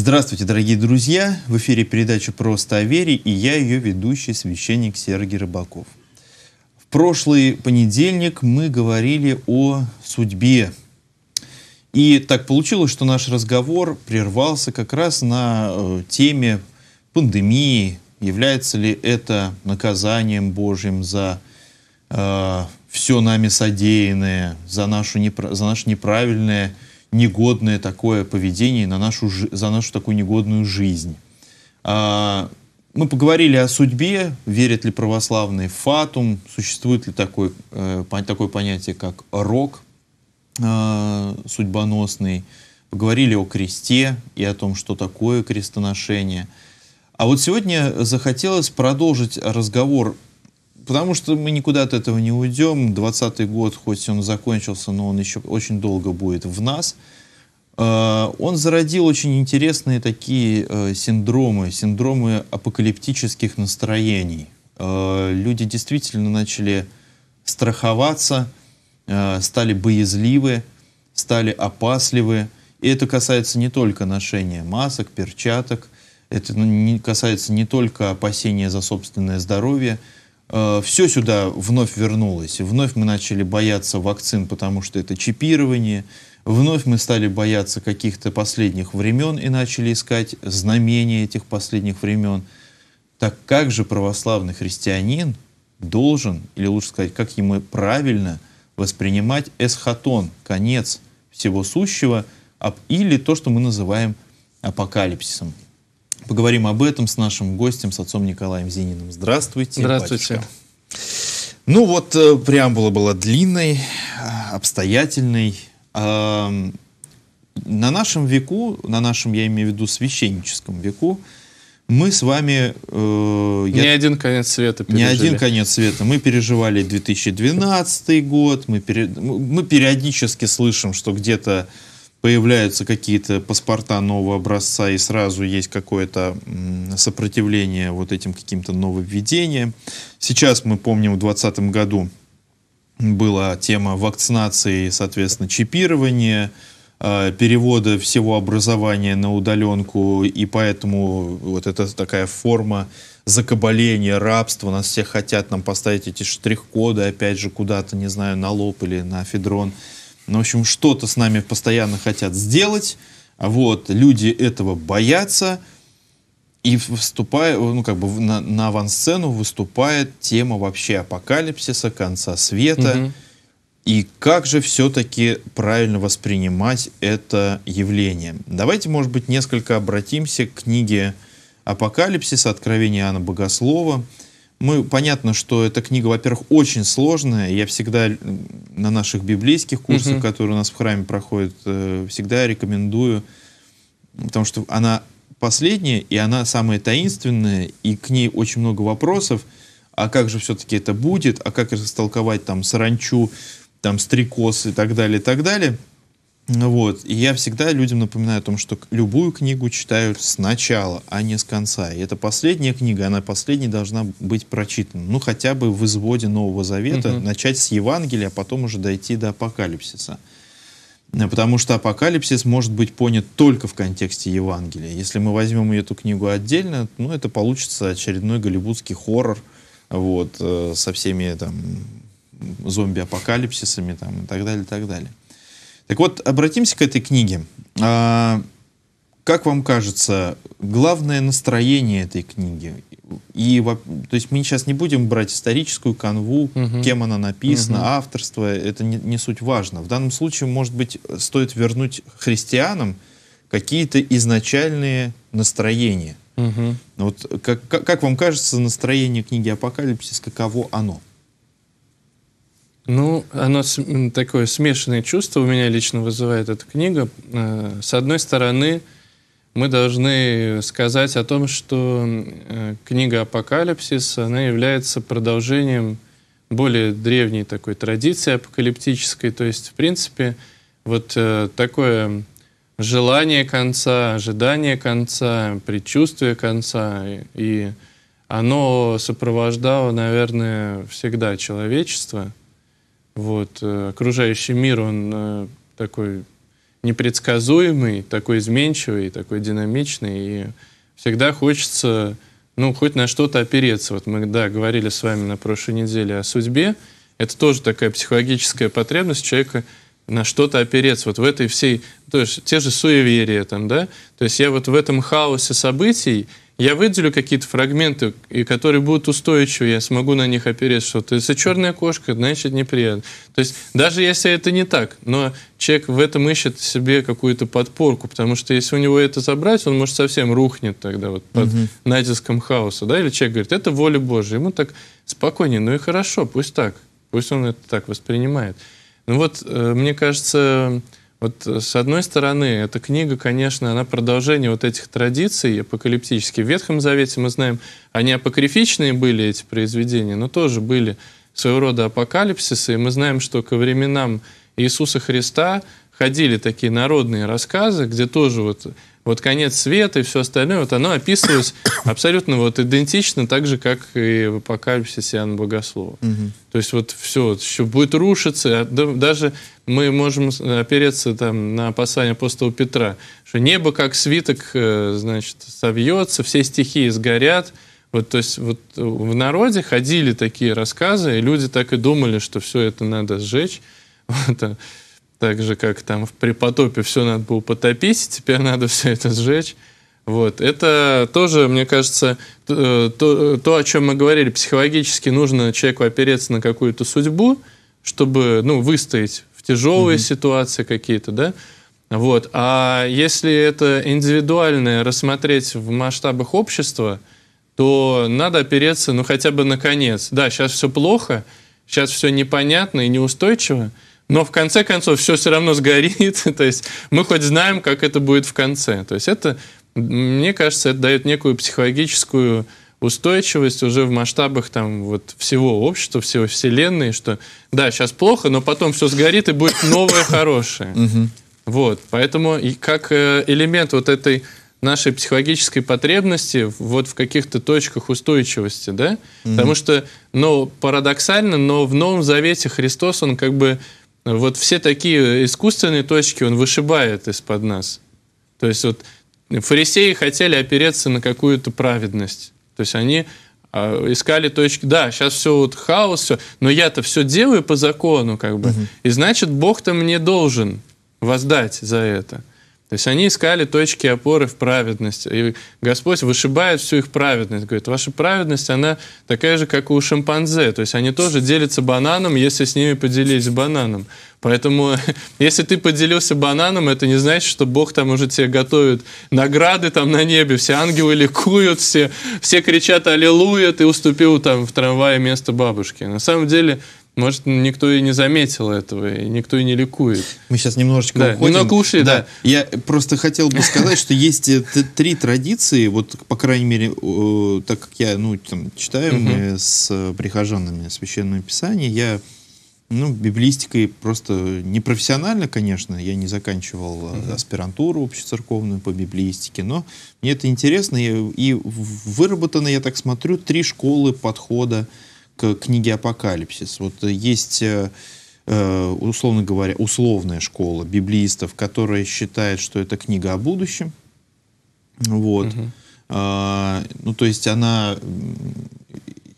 Здравствуйте, дорогие друзья! В эфире передача «Просто о вере» и я ее ведущий, священник Сергей Рыбаков. В прошлый понедельник мы говорили о судьбе. И так получилось, что наш разговор прервался как раз на э, теме пандемии, является ли это наказанием Божьим за э, все нами содеянное, за, нашу непра- за наше неправильное негодное такое поведение, на нашу, за нашу такую негодную жизнь. А, мы поговорили о судьбе, верят ли православные в фатум, существует ли такое э, такое понятие, как рок а, судьбоносный, поговорили о кресте и о том, что такое крестоношение. А вот сегодня захотелось продолжить разговор Потому что мы никуда от этого не уйдем. 20 год, хоть он закончился, но он еще очень долго будет в нас. Э, он зародил очень интересные такие э, синдромы, синдромы апокалиптических настроений. Э, люди действительно начали страховаться, стали боязливы, стали опасливы. И это касается не только ношения масок, перчаток, это ну, касается не только опасения за собственное здоровье – Э, все сюда вновь вернулось. Вновь мы начали бояться вакцин, потому что это чипирование. Вновь мы стали бояться каких-то последних времен и начали искать знамения этих последних времен. Так как же православный христианин должен, или лучше сказать, как ему правильно воспринимать эсхатон, конец всего сущего, или то, что мы называем апокалипсисом? Поговорим об этом с нашим гостем, с отцом Николаем Зининым. Здравствуйте. Здравствуйте. Батюшка. Ну вот, э, преамбула была длинной, а, обстоятельной. А, на нашем веку, на нашем, я имею в виду, священническом веку, мы с вами... Э, не я, один конец света пережили. Не один конец света. Мы переживали 2012 год, мы, пере, мы периодически слышим, что где-то появляются какие-то паспорта нового образца и сразу есть какое-то сопротивление вот этим каким-то нововведениям. Сейчас мы помним в 2020 году была тема вакцинации, соответственно, чипирования, э, перевода всего образования на удаленку, и поэтому вот это такая форма закабаления, рабства, нас все хотят нам поставить эти штрих-коды, опять же, куда-то, не знаю, на лоб или на федрон. Ну, в общем, что-то с нами постоянно хотят сделать, вот, люди этого боятся, и выступая, ну, как бы на, на авансцену выступает тема вообще апокалипсиса, конца света. Угу. И как же все-таки правильно воспринимать это явление? Давайте, может быть, несколько обратимся к книге «Апокалипсис. Откровение Анна Богослова» мы, понятно, что эта книга, во-первых, очень сложная. Я всегда на наших библейских курсах, угу. которые у нас в храме проходят, э, всегда рекомендую, потому что она последняя, и она самая таинственная, и к ней очень много вопросов. А как же все-таки это будет? А как растолковать там саранчу, там стрекоз и так далее, и так далее – ну вот. И я всегда людям напоминаю о том, что любую книгу читают сначала, а не с конца. И это последняя книга, она последней должна быть прочитана. Ну, хотя бы в изводе Нового Завета, угу. начать с Евангелия, а потом уже дойти до Апокалипсиса. Э, потому что апокалипсис может быть понят только в контексте Евангелия. Если мы возьмем эту книгу отдельно, ну, это получится очередной голливудский хоррор, вот, э, со всеми там зомби-апокалипсисами там, и так далее, и так далее. Так вот, обратимся к этой книге. А, как вам кажется, главное настроение этой книги? И, то есть мы сейчас не будем брать историческую канву, угу. кем она написана, угу. авторство, это не, не суть важно. В данном случае, может быть, стоит вернуть христианам какие-то изначальные настроения. Угу. Вот как, как, как вам кажется, настроение книги Апокалипсис, каково оно? Ну, оно такое смешанное чувство у меня лично вызывает эта книга. Э, с одной стороны, мы должны сказать о том, что э, книга «Апокалипсис», она является продолжением более древней такой традиции апокалиптической. То есть, в принципе, вот э, такое желание конца, ожидание конца, предчувствие конца, и оно сопровождало, наверное, всегда человечество – вот. Э, окружающий мир, он э, такой непредсказуемый, такой изменчивый, такой динамичный, и всегда хочется, ну, хоть на что-то опереться. Вот мы, да, говорили с вами на прошлой неделе о судьбе. Это тоже такая психологическая потребность человека на что-то опереться. Вот в этой всей, то есть те же суеверия там, да, то есть я вот в этом хаосе событий, я выделю какие-то фрагменты, и которые будут устойчивы, я смогу на них опереться что-то. Если черная кошка, значит неприятно. То есть даже если это не так, но человек в этом ищет себе какую-то подпорку, потому что если у него это забрать, он может совсем рухнет тогда вот под угу. натиском хаоса, да? Или человек говорит, это воля Божья, ему так спокойнее, ну и хорошо, пусть так, пусть он это так воспринимает. Ну вот, э, мне кажется, вот э, с одной стороны, эта книга, конечно, она продолжение вот этих традиций апокалиптических. В Ветхом Завете мы знаем, они апокрифичные были, эти произведения, но тоже были своего рода апокалипсисы. И мы знаем, что ко временам Иисуса Христа ходили такие народные рассказы, где тоже вот вот конец света и все остальное, вот оно описывалось абсолютно вот идентично, так же, как и в апокалипсисе Иоанна Богослова. Угу. То есть вот все, еще будет рушиться, а даже мы можем опереться там на опасание апостола Петра, что небо как свиток, э, значит, совьется, все стихии сгорят, вот, то есть вот в народе ходили такие рассказы, и люди так и думали, что все это надо сжечь. Вот, а так же, как там при потопе все надо было потопить, теперь надо все это сжечь. Вот. Это тоже, мне кажется, то, э, то, о чем мы говорили, психологически нужно человеку опереться на какую-то судьбу, чтобы ну, выстоять в тяжелые угу. ситуации какие-то, да? Вот. А если это индивидуальное рассмотреть в масштабах общества, то надо опереться, ну, хотя бы на конец. Да, сейчас все плохо, сейчас все непонятно и неустойчиво, но в конце концов все все равно сгорит. То есть мы хоть знаем, как это будет в конце. То есть это, мне кажется, это дает некую психологическую устойчивость уже в масштабах там вот всего общества, всего вселенной, что да, сейчас плохо, но потом все сгорит и будет новое хорошее. Вот, поэтому и как э, элемент вот этой нашей психологической потребности вот в каких-то точках устойчивости, да? Потому что, ну, парадоксально, но в Новом Завете Христос, он как бы вот все такие искусственные точки он вышибает из-под нас. То есть вот фарисеи хотели опереться на какую-то праведность. То есть они а, искали точки. Да, сейчас все вот хаос, все, но я-то все делаю по закону, как бы. Угу. И значит, Бог-то мне должен воздать за это. То есть они искали точки опоры в праведности. И Господь вышибает всю их праведность. Говорит, ваша праведность, она такая же, как у шимпанзе. То есть они тоже делятся бананом, если с ними поделились бананом. Поэтому, если ты поделился бананом, это не значит, что Бог там уже тебе готовит награды там на небе, все ангелы ликуют, все, все кричат «Аллилуйя!» Ты уступил там в трамвае место бабушки. На самом деле, может, никто и не заметил этого, и никто и не ликует. Мы сейчас немножечко да, уходим. Немного ушли, да. да. Я просто хотел бы сказать, что есть э, три традиции, вот, по крайней мере, э, так как я, ну, там, читаю мы с э, прихожанами Священное Писание, я, ну, библистикой просто непрофессионально, конечно, я не заканчивал аспирантуру общецерковную по библистике, но мне это интересно, и выработаны, я так смотрю, три школы подхода к книге «Апокалипсис». Вот есть э, э, условно говоря, условная школа библеистов, которая считает, что это книга о будущем. Вот. Угу. А, ну, то есть она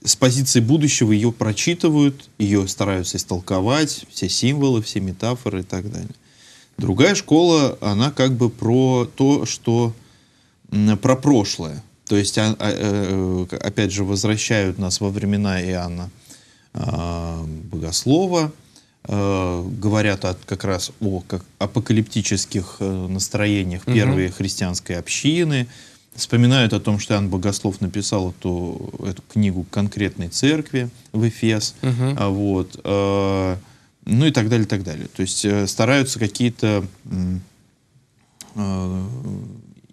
с позиции будущего ее прочитывают, ее стараются истолковать, все символы, все метафоры и так далее. Другая школа, она как бы про то, что про прошлое. То есть, а, а, э, опять же, возвращают нас во времена Иоанна а, Богослова, говорят о, как раз о как, апокалиптических э, настроениях первой угу. христианской общины, вспоминают о том, что Иоанн Богослов написал эту, эту книгу конкретной церкви в Эфес, угу. вот, э, ну и так далее, так далее. То есть э, стараются какие-то э,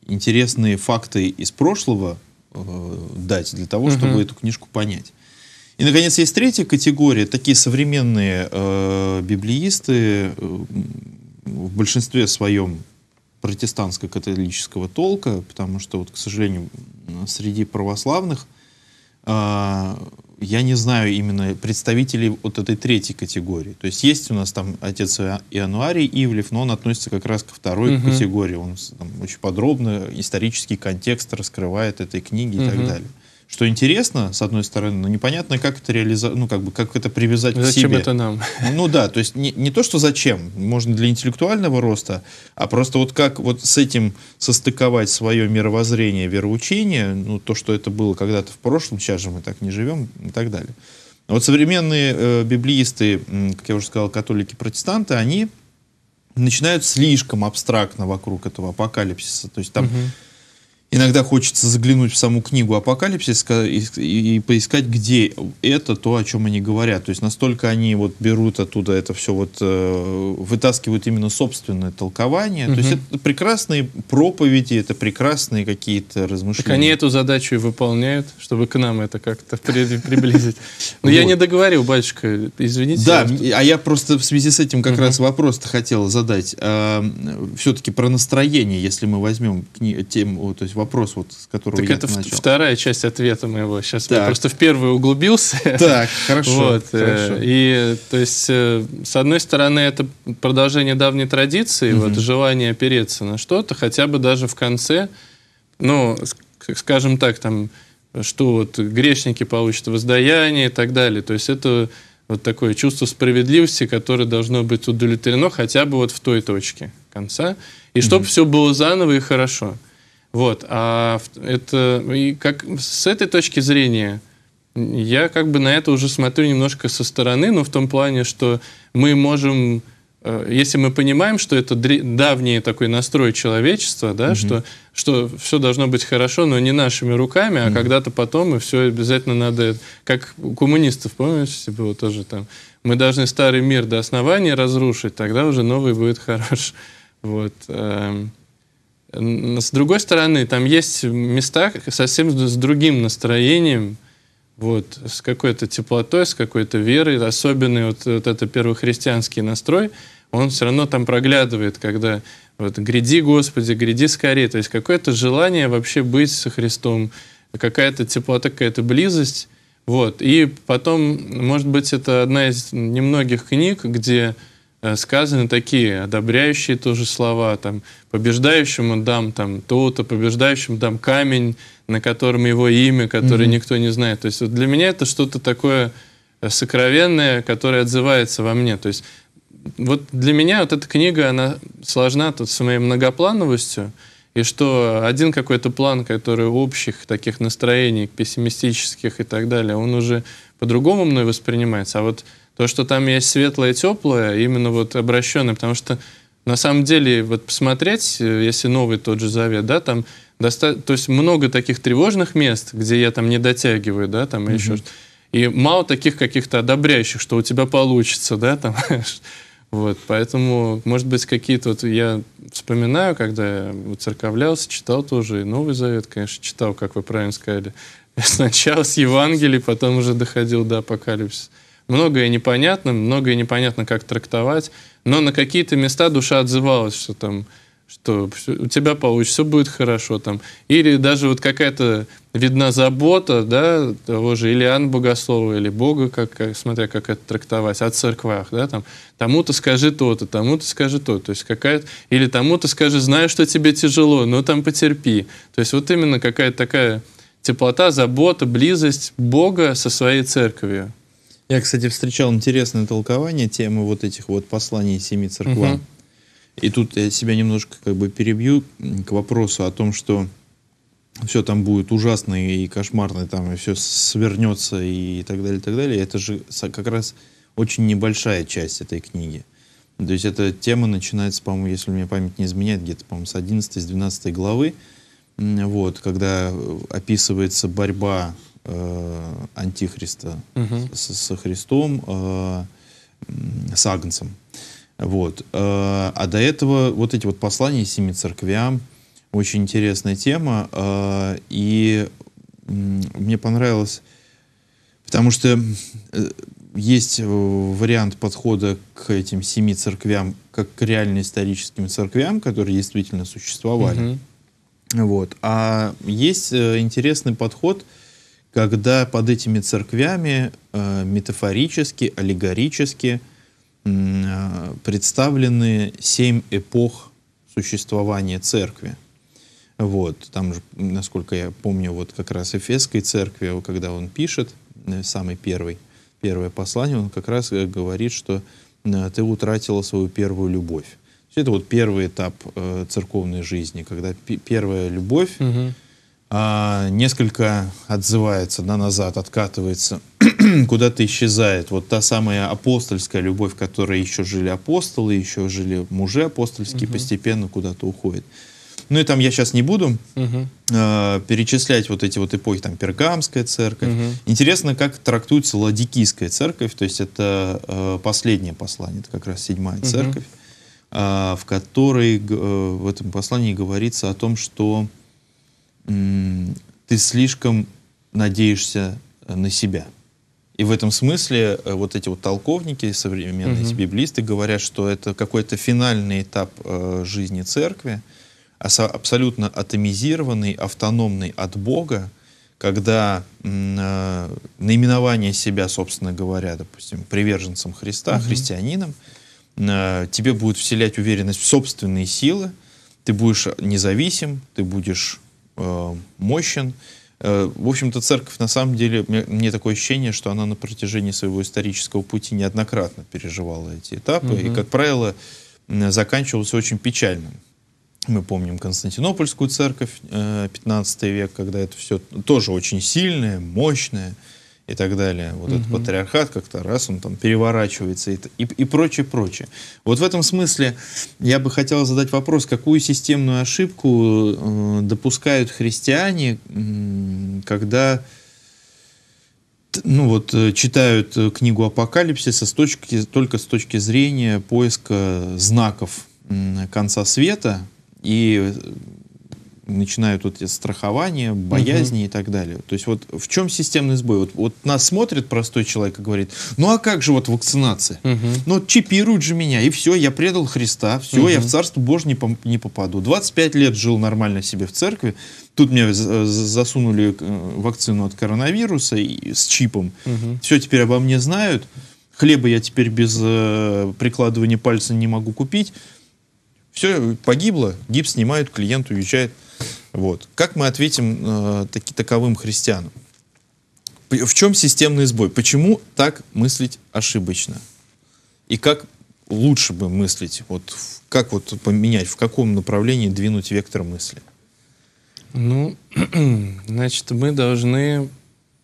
интересные факты из прошлого э, дать для того, чтобы угу. эту книжку понять. И, наконец, есть третья категория. Такие современные э, библеисты э, в большинстве своем протестантско-католического толка, потому что, вот, к сожалению, среди православных – а, я не знаю именно представителей вот этой третьей категории. То есть есть у нас там отец Иануарий Ивлев, но он относится как раз ко второй угу. категории. Он там, очень подробно исторический контекст раскрывает этой книги угу. и так далее что интересно, с одной стороны, но непонятно, как это реализовать, ну, как бы, как это привязать зачем к себе. Зачем это нам? Ну, да, то есть не, не то, что зачем, можно для интеллектуального роста, а просто вот как вот с этим состыковать свое мировоззрение, вероучение, ну, то, что это было когда-то в прошлом, сейчас же мы так не живем и так далее. Вот современные э, библеисты, как я уже сказал, католики-протестанты, они начинают слишком абстрактно вокруг этого апокалипсиса. То есть там... Угу Иногда хочется заглянуть в саму книгу «Апокалипсис» и, поискать, где это то, о чем они говорят. То есть настолько они вот берут оттуда это все, вот э, вытаскивают именно собственное толкование. Угу. То есть это прекрасные проповеди, это прекрасные какие-то размышления. Так они эту задачу и выполняют, чтобы к нам это как-то приблизить. Но я не договорил, батюшка, извините. Да, а я просто в связи с этим как раз вопрос-то хотел задать. А, Все-таки про настроение, если мы возьмем тему, то есть вопрос, вот, с которого так я это начал. вторая часть ответа моего. Сейчас так. я просто в первую углубился. Так, хорошо. вот, э, хорошо. И, то есть, э, с одной стороны, это продолжение давней традиции, угу. вот, желание опереться на что-то, хотя бы даже в конце, ну, скажем так, там, что вот грешники получат воздаяние и так далее. То есть, это вот такое чувство справедливости, которое должно быть удовлетворено хотя бы вот в той точке конца, и чтобы mm-hmm. все было заново и хорошо. Вот, а это, и как с этой точки зрения, я как бы на это уже смотрю немножко со стороны, но в том плане, что мы можем, э, если мы понимаем, что это давний такой настрой человечества, да, угу. что, что все должно быть хорошо, но не нашими руками, а угу. когда-то потом, и все обязательно надо, как коммунистов, помнишь, было типа тоже там, мы должны старый мир до основания разрушить, тогда уже новый будет хорош. Вот. Эм, с другой стороны, там есть места совсем с другим настроением, вот, с какой-то теплотой, с какой-то верой, особенный вот, вот это первохристианский настрой, он все равно там проглядывает, когда вот «гряди, Господи, гряди скорее», то есть какое-то желание вообще быть со Христом, какая-то теплота, какая-то близость, вот. И потом, может быть, это одна из немногих книг, где Э, сказаны такие одобряющие тоже слова, там, побеждающему дам там то-то, побеждающему дам камень, на котором его имя, которое mm-hmm. никто не знает. То есть вот для меня это что-то такое э, сокровенное, которое отзывается во мне. То есть вот для меня вот эта книга, она сложна тут с моей многоплановостью, и что один какой-то план, который общих таких настроений, пессимистических и так далее, он уже по-другому мной воспринимается, а вот то, что там есть светлое, теплое, именно вот обращенное, потому что на самом деле, вот посмотреть, э, если новый тот же завет, да, там доста... то есть много таких тревожных мест, где я там не дотягиваю, да, там mm-hmm. еще и мало таких каких-то одобряющих, что у тебя получится, да, там. Вот, поэтому, может быть, какие-то вот я вспоминаю, когда я церковлялся, читал тоже и Новый Завет, конечно, читал, как вы правильно сказали, сначала с Евангелий, потом уже доходил до Апокалипсиса. Многое непонятно, многое непонятно, как трактовать, но на какие-то места душа отзывалась, что там что у тебя получится, все будет хорошо там. Или даже вот какая-то видна забота, да, того же Ильян Богослова или Бога, как, смотря как это трактовать, о церквах, да, там, тому-то скажи то-то, тому-то скажи то, то есть какая-то, или тому-то скажи, знаю, что тебе тяжело, но там потерпи. То есть вот именно какая-то такая теплота, забота, близость Бога со своей церковью. Я, кстати, встречал интересное толкование темы вот этих вот посланий семи церквам. Угу. И тут я себя немножко как бы перебью к вопросу о том, что все там будет ужасно и кошмарно, там и все свернется и так далее, и так далее. Это же как раз очень небольшая часть этой книги. То есть эта тема начинается, по-моему, если мне память не изменяет, где-то, по-моему, с 11 с 12 главы, вот, когда э, описывается борьба Э, антихриста угу. с, со Христом, э, с Агнцем. Вот. Э, а до этого вот эти вот послания семи церквям, очень интересная тема, э, и э, мне понравилось, потому что э, есть вариант подхода к этим семи церквям как к реально историческим церквям, которые действительно существовали. Угу. Вот. А есть э, интересный подход – когда под этими церквями э, метафорически, аллегорически э, представлены семь эпох существования церкви. Вот, там же, насколько я помню, вот как раз Эфесской церкви, когда он пишет, э, самый первый, первое послание, он как раз э, говорит, что э, ты утратила свою первую любовь. Это вот первый этап э, церковной жизни, когда первая любовь, угу а, несколько отзывается да, назад, откатывается, куда-то исчезает. Вот та самая апостольская любовь, в которой еще жили апостолы, еще жили мужи апостольские, угу. постепенно куда-то уходит. Ну и там я сейчас не буду угу. э, перечислять вот эти вот эпохи, там Пергамская церковь. Угу. Интересно, как трактуется Ладикийская церковь, то есть это э, последнее послание, это как раз седьмая угу. церковь, э, в которой э, в этом послании говорится о том, что ты слишком надеешься э, на себя. И в этом смысле э, вот эти вот толковники, современные угу. библисты, говорят, что это какой-то финальный этап э, жизни церкви, абсолютно атомизированный, автономный от Бога, когда э, наименование себя, собственно говоря, допустим, приверженцем Христа, угу. христианином, э, тебе будет вселять уверенность в собственные силы, ты будешь независим, ты будешь Э, мощен. Э, в общем-то, церковь, на самом деле, мне, такое ощущение, что она на протяжении своего исторического пути неоднократно переживала эти этапы, угу. и, как правило, заканчивался очень печально. Мы помним Константинопольскую церковь 15 э, век, когда это все тоже очень сильное, мощное, и так далее. Вот угу. этот патриархат как-то раз он там переворачивается и, и, и прочее, прочее. Вот в этом смысле я бы хотел задать вопрос, какую системную ошибку э, допускают христиане, э, когда ну вот э, читают э, книгу Апокалипсиса с точки, только с точки зрения поиска знаков конца света и э, начинают вот эти страхования, боязни угу. и так далее. То есть вот в чем системный сбой? Вот, вот нас смотрит простой человек и говорит, ну а как же вот вакцинация? Угу. Ну чипируют же меня, и все, я предал Христа, все, угу. я в Царство Божье не, не попаду. 25 лет жил нормально себе в церкви, тут мне э, засунули э, вакцину от коронавируса и, с чипом, угу. все теперь обо мне знают, хлеба я теперь без э, прикладывания пальца не могу купить. Все погибло, гипс снимают, клиент уезжает. Вот. Как мы ответим э, таки, таковым христианам? В чем системный сбой? Почему так мыслить ошибочно? И как лучше бы мыслить? Вот как вот поменять, в каком направлении двинуть вектор мысли? Ну, значит, мы должны,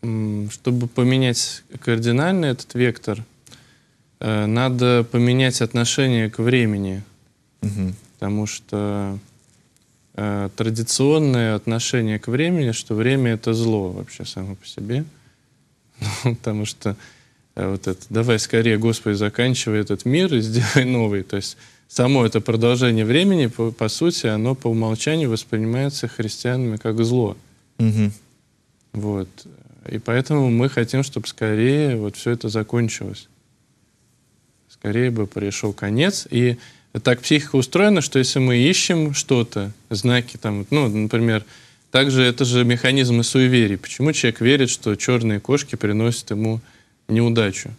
чтобы поменять кардинально этот вектор, э, надо поменять отношение к времени. Угу. Потому что Э, традиционное отношение к времени, что время это зло вообще само по себе. Ну, потому что э, вот это «давай скорее, Господи, заканчивай этот мир и сделай новый». То есть само это продолжение времени, по, по сути, оно по умолчанию воспринимается христианами как зло. Угу. Вот. И поэтому мы хотим, чтобы скорее вот все это закончилось. Скорее бы пришел конец. И так психика устроена, что если мы ищем что-то, знаки там, ну, например, также это же механизмы суеверий. Почему человек верит, что черные кошки приносят ему неудачу?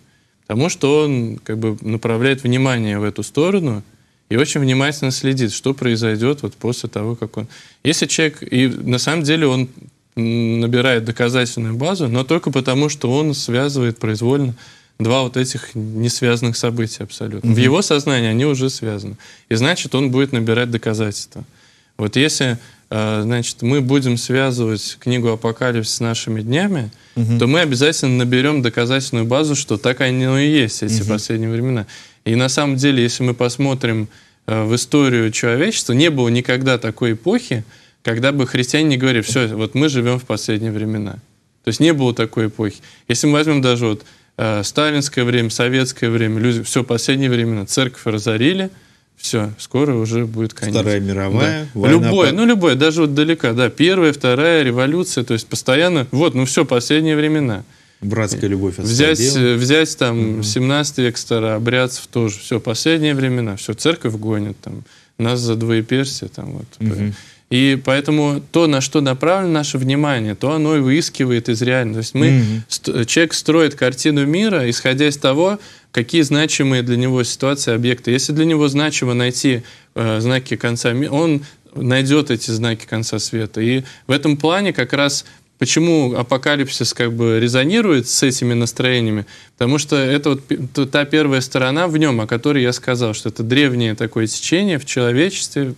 Потому что он как бы направляет внимание в эту сторону и очень внимательно следит, что произойдет вот после того, как он... Если человек... И на самом деле он набирает доказательную базу, но только потому, что он связывает произвольно два вот этих несвязанных события абсолютно. Mm-hmm. В его сознании они уже связаны. И значит, он будет набирать доказательства. Вот если э, значит, мы будем связывать книгу «Апокалипсис» с нашими днями, угу. то мы обязательно наберем доказательную базу, что так оно ну, и есть, эти угу. последние времена. И на самом деле, если мы посмотрим э, в историю человечества, не было никогда такой эпохи, когда бы христиане говорили, все, вот мы живем в последние времена. То есть не было такой эпохи. Если мы возьмем даже вот Э, сталинское время, советское время, люди, все последние времена, церковь разорили, все, скоро уже будет конец. Вторая мировая. Да. Война любое, по... ну любой, даже вот далеко, да, первая, вторая революция, то есть постоянно, вот, ну все, последние времена. Братская любовь взять, э, взять там угу. 17 век старообрядцев тоже, все, последние времена, все, церковь гонит там, нас за двое двоеперсие там вот. Угу. И поэтому то, на что направлено наше внимание, то оно и выискивает из реальности. То есть мы, mm-hmm. человек строит картину мира, исходя из того, какие значимые для него ситуации, объекты. Если для него значимо найти э, знаки конца мира, он найдет эти знаки конца света. И в этом плане как раз Почему апокалипсис как бы резонирует с этими настроениями? Потому что это вот та первая сторона в нем, о которой я сказал, что это древнее такое течение в человечестве,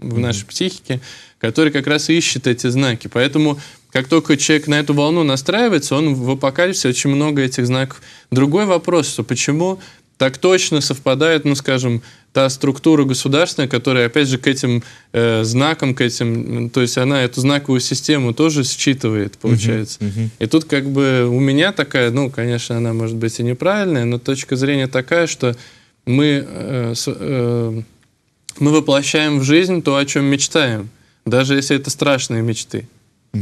в нашей психике, который как раз ищет эти знаки. Поэтому как только человек на эту волну настраивается, он в апокалипсисе очень много этих знаков. Другой вопрос, что почему так точно совпадает, ну, скажем, та структура государственная, которая, опять же, к этим э, знакам, к этим, то есть она эту знаковую систему тоже считывает, получается. Uh-huh, uh-huh. И тут как бы у меня такая, ну, конечно, она может быть и неправильная, но точка зрения такая, что мы э, с, э, мы воплощаем в жизнь то, о чем мечтаем, даже если это страшные мечты. Угу.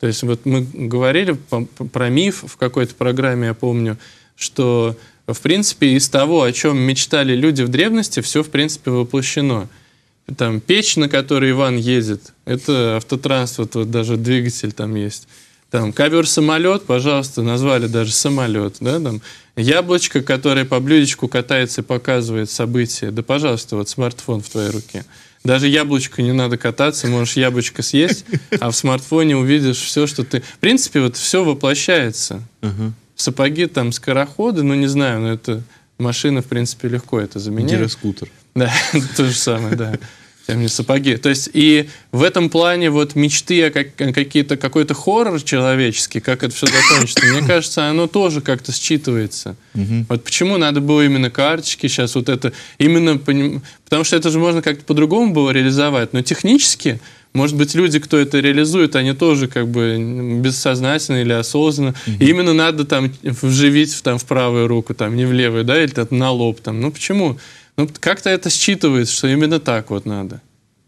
То есть вот мы говорили про миф в какой-то программе, я помню, что в принципе из того, о чем мечтали люди в древности, все в принципе воплощено. Там печь, на которой Иван ездит, это автотранспорт, вот даже двигатель там есть там ковер-самолет, пожалуйста, назвали даже самолет, да, там яблочко, которое по блюдечку катается и показывает события, да, пожалуйста, вот смартфон в твоей руке. Даже яблочко не надо кататься, можешь яблочко съесть, а в смартфоне увидишь все, что ты... В принципе, вот все воплощается. Угу. Сапоги там, скороходы, ну не знаю, но это машина, в принципе, легко это заменяет. Гироскутер. Да, то же самое, да. Тем не сапоги. То есть и в этом плане вот мечты о как, какие-то, какой-то хоррор человеческий, как это все закончится, мне кажется, оно тоже как-то считывается. Угу. Вот почему надо было именно карточки сейчас вот это, именно, потому что это же можно как-то по-другому было реализовать, но технически может быть, люди, кто это реализует, они тоже как бы бессознательно или осознанно. Угу. именно надо там вживить там, в правую руку, там, не в левую, да, или там, на лоб. Там. Ну почему? Ну, как-то это считывает, что именно так вот надо.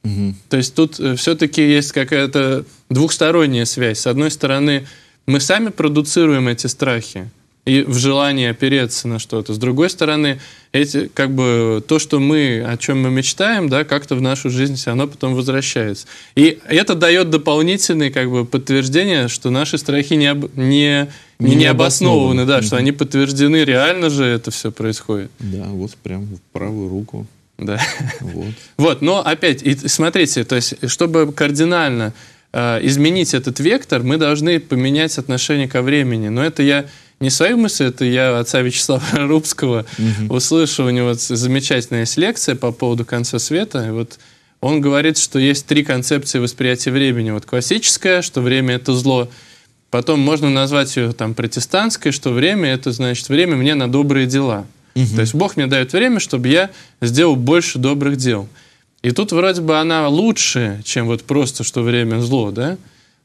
Угу. То есть тут э, все-таки есть какая-то двухсторонняя связь. С одной стороны, мы сами продуцируем эти страхи и в желании опереться на что-то. С другой стороны, эти, как бы, то, что мы, о чем мы мечтаем, да, как-то в нашу жизнь все равно потом возвращается. И это дает дополнительное как бы, подтверждение, что наши страхи не, об... не не необоснованы, да, что они подтверждены, реально же это все происходит. Да, вот прям в правую руку. Да. Вот. вот, но опять, и, смотрите, то есть, э, чтобы кардинально э, изменить этот вектор, мы должны поменять отношение ко времени. Но это я не свою мысль, это я отца Вячеслава Рубского угу. услышал, у него замечательная есть лекция по поводу конца света, и вот он говорит, что есть три концепции восприятия времени. Вот классическая, что время — это зло, Потом можно назвать ее там протестантской, что время это значит время мне на добрые дела. Угу. То есть Бог мне дает время, чтобы я сделал больше добрых дел. И тут вроде бы она лучше, чем вот просто, что время зло, да?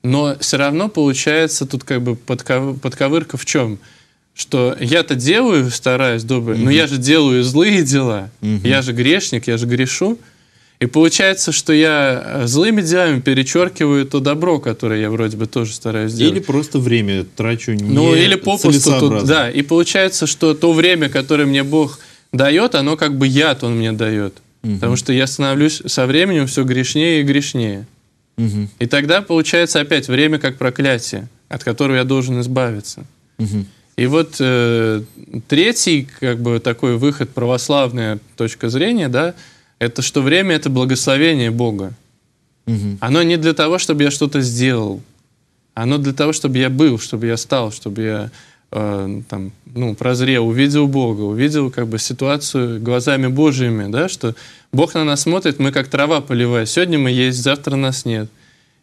Но все равно получается тут как бы подков... подковырка в чем? Что я-то делаю, стараюсь добрые, угу. но я же делаю злые дела. Угу. Я же грешник, я же грешу. И получается, что я э, злыми делами перечеркиваю то добро, которое я вроде бы тоже стараюсь делать. Или просто время трачу не Ну, или попусту. Тут, да, и получается, что то время, которое мне Бог дает, оно как бы яд он мне дает. Угу. Потому что я становлюсь со временем все грешнее и грешнее. Угу. И тогда получается опять время как проклятие, от которого я должен избавиться. Угу. И вот э, третий, как бы такой выход православная точка зрения, да, это что время — это благословение Бога. Угу. Оно не для того, чтобы я что-то сделал. Оно для того, чтобы я был, чтобы я стал, чтобы я э, там, ну, прозрел, увидел Бога, увидел как бы ситуацию глазами Божьими, да, что Бог на нас смотрит, мы как трава полевая. Сегодня мы есть, завтра нас нет.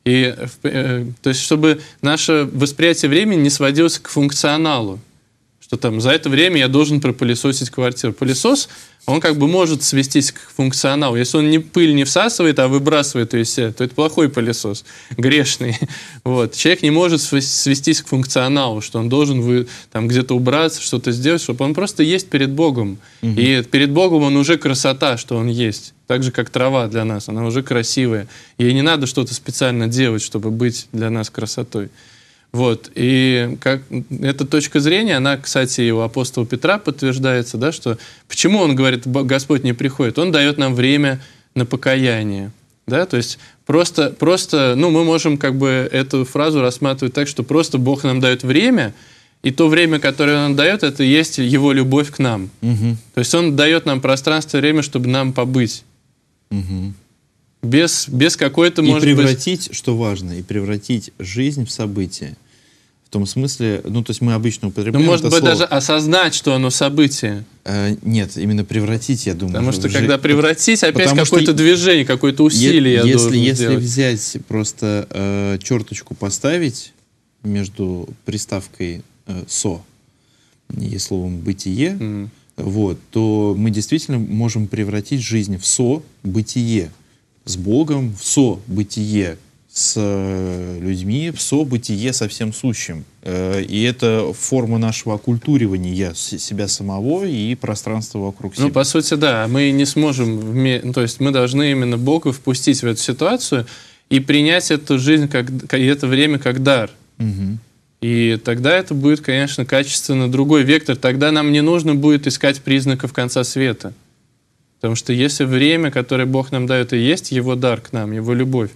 И, э, э, то есть, чтобы наше восприятие времени не сводилось к функционалу, что там за это время я должен пропылесосить квартиру. Пылесос — он как бы может свестись к функционалу. Если он не пыль не всасывает, а выбрасывает ее все, то это плохой пылесос, грешный. Вот. Человек не может свестись к функционалу, что он должен вы, там где-то убраться, что-то сделать, чтобы он просто есть перед Богом. Угу. И перед Богом он уже красота, что он есть. Так же, как трава для нас, она уже красивая. Ей не надо что-то специально делать, чтобы быть для нас красотой. Вот. И как, эта точка зрения, она, кстати, и у апостола Петра подтверждается, да, что почему он говорит, Господь не приходит? Он дает нам время на покаяние. Да? То есть просто, просто, ну, мы можем как бы эту фразу рассматривать так, что просто Бог нам дает время, и то время, которое Он дает, это есть Его любовь к нам. Угу. То есть Он дает нам пространство и время, чтобы нам побыть. Угу. Без, без какой-то, и превратить, быть... что важно, и превратить жизнь в событие. В том смысле, ну, то есть мы обычно употребляем. Ну, может это быть, слово. даже осознать, что оно событие. Э, нет, именно превратить, я думаю. Потому что, когда превратить, опять какое-то движение, какое-то усилие. я если если сделать. взять просто э, черточку поставить между приставкой э, со и словом бытие, mm. вот, то мы действительно можем превратить жизнь в со бытие с Богом, в со бытие с э, людьми, в со бытие со всем сущим. Э, и это форма нашего оккультуривания себя самого и пространства вокруг ну, себя. Ну, по сути, да, мы не сможем, ну, то есть мы должны именно Бога впустить в эту ситуацию и принять эту жизнь, как, и это время как дар. Угу. И тогда это будет, конечно, качественно другой вектор. Тогда нам не нужно будет искать признаков конца света. Потому что если время, которое Бог нам дает, и есть Его дар к нам, Его любовь,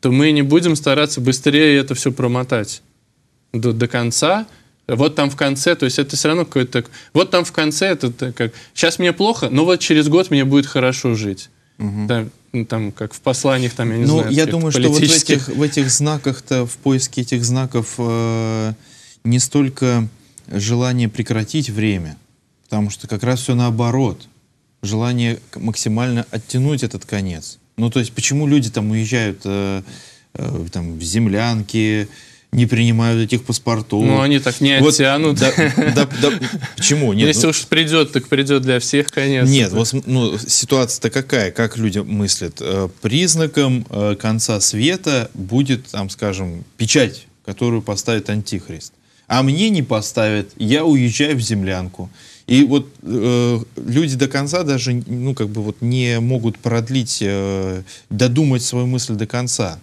то мы не будем стараться быстрее это все промотать до, до конца. Вот там в конце, то есть это все равно какое-то... Вот там в конце это как... Сейчас мне плохо, но вот через год мне будет хорошо жить. Угу. Там, ну, там, как в посланиях, там, я не ну, знаю. Ну, я думаю, что вот в этих, в этих знаках-то, в поиске этих знаков э, не столько желание прекратить время, потому что как раз все наоборот желание максимально оттянуть этот конец. Ну, то есть, почему люди там уезжают э, э, там, в землянки, не принимают этих паспортов. Ну, они так не вот, оттянут. почему? Нет, если ну уж придет, так придет для всех, конец. Нет, вот ну, ситуация-то какая? Как люди мыслят? Э, признаком э, конца света будет, там, скажем, печать, которую поставит Антихрист. А мне не поставят, я уезжаю в землянку. И вот э, люди до конца даже, ну, как бы вот не могут продлить, э, додумать свою мысль до конца.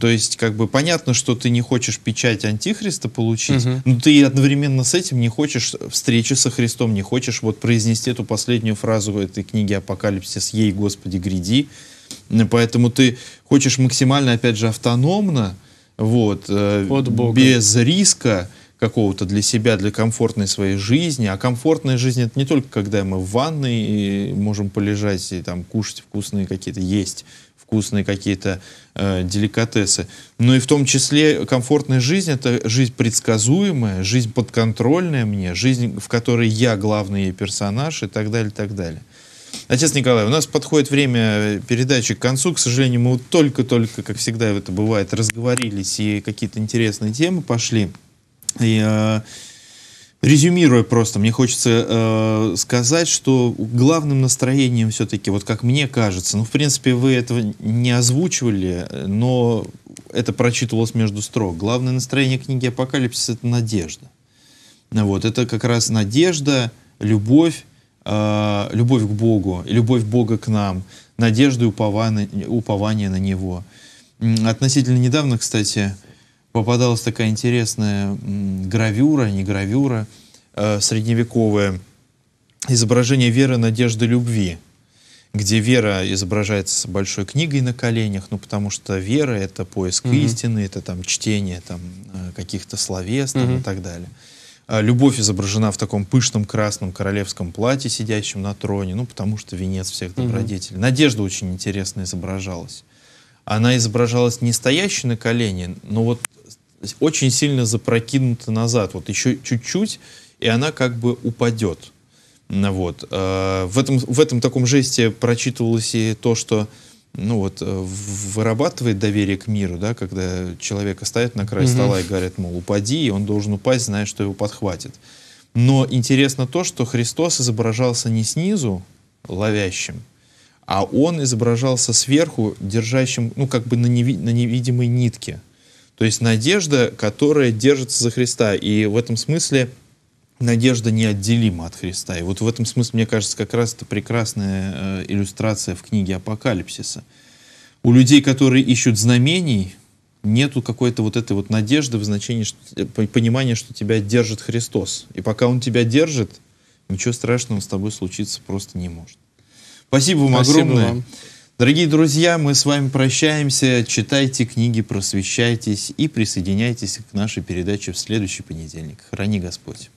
То есть, как бы понятно, что ты не хочешь печать Антихриста получить, угу. но ты одновременно с этим не хочешь встречи со Христом, не хочешь вот произнести эту последнюю фразу этой книги Апокалипсис «Ей, Господи, гряди». Поэтому ты хочешь максимально, опять же, автономно, вот, э, без риска, какого-то для себя, для комфортной своей жизни. А комфортная жизнь это не только когда мы в ванной и можем полежать и там кушать вкусные какие-то, есть вкусные какие-то э, деликатесы. Но и в том числе комфортная жизнь это жизнь предсказуемая, жизнь подконтрольная мне, жизнь, в которой я главный персонаж и так далее, и так далее. Отец Николай, у нас подходит время передачи к концу. К сожалению, мы только-только, как всегда это бывает, разговорились и какие-то интересные темы пошли. И, э, резюмируя просто, мне хочется э, сказать, что главным настроением все-таки, вот как мне кажется, ну, в принципе, вы этого не озвучивали, но это прочитывалось между строк. Главное настроение книги «Апокалипсис» — это надежда. Вот, это как раз надежда, любовь, э, любовь к Богу, любовь Бога к нам, надежда и упование, упование на Него. Относительно недавно, кстати, попадалась такая интересная гравюра, не гравюра, э, средневековая, изображение веры, надежды, любви, где вера изображается с большой книгой на коленях, ну потому что вера — это поиск mm-hmm. истины, это там чтение там, э, каких-то словес там, mm-hmm. и так далее. А любовь изображена в таком пышном красном королевском платье, сидящем на троне, ну, потому что венец всех добродетелей. Mm-hmm. Надежда очень интересно изображалась. Она изображалась не стоящей на колене, но вот очень сильно запрокинута назад. Вот еще чуть-чуть, и она как бы упадет. Ну вот. Э, в этом, в этом таком жесте прочитывалось и то, что ну вот, э, вырабатывает доверие к миру, да, когда человека ставят на край угу. стола и говорят, мол, упади, и он должен упасть, зная, что его подхватит. Но интересно то, что Христос изображался не снизу, ловящим, а он изображался сверху, держащим, ну, как бы на, неви- на невидимой нитке. То есть надежда, которая держится за Христа. И в этом смысле надежда неотделима от Христа. И вот в этом смысле, мне кажется, как раз это прекрасная э, иллюстрация в книге Апокалипсиса. У людей, которые ищут знамений, нету какой-то вот этой вот надежды в значении, что, э, понимания, что тебя держит Христос. И пока Он тебя держит, ничего страшного с тобой случиться просто не может. Спасибо вам Спасибо огромное. Вам. Дорогие друзья, мы с вами прощаемся. Читайте книги, просвещайтесь и присоединяйтесь к нашей передаче в следующий понедельник. Храни Господь.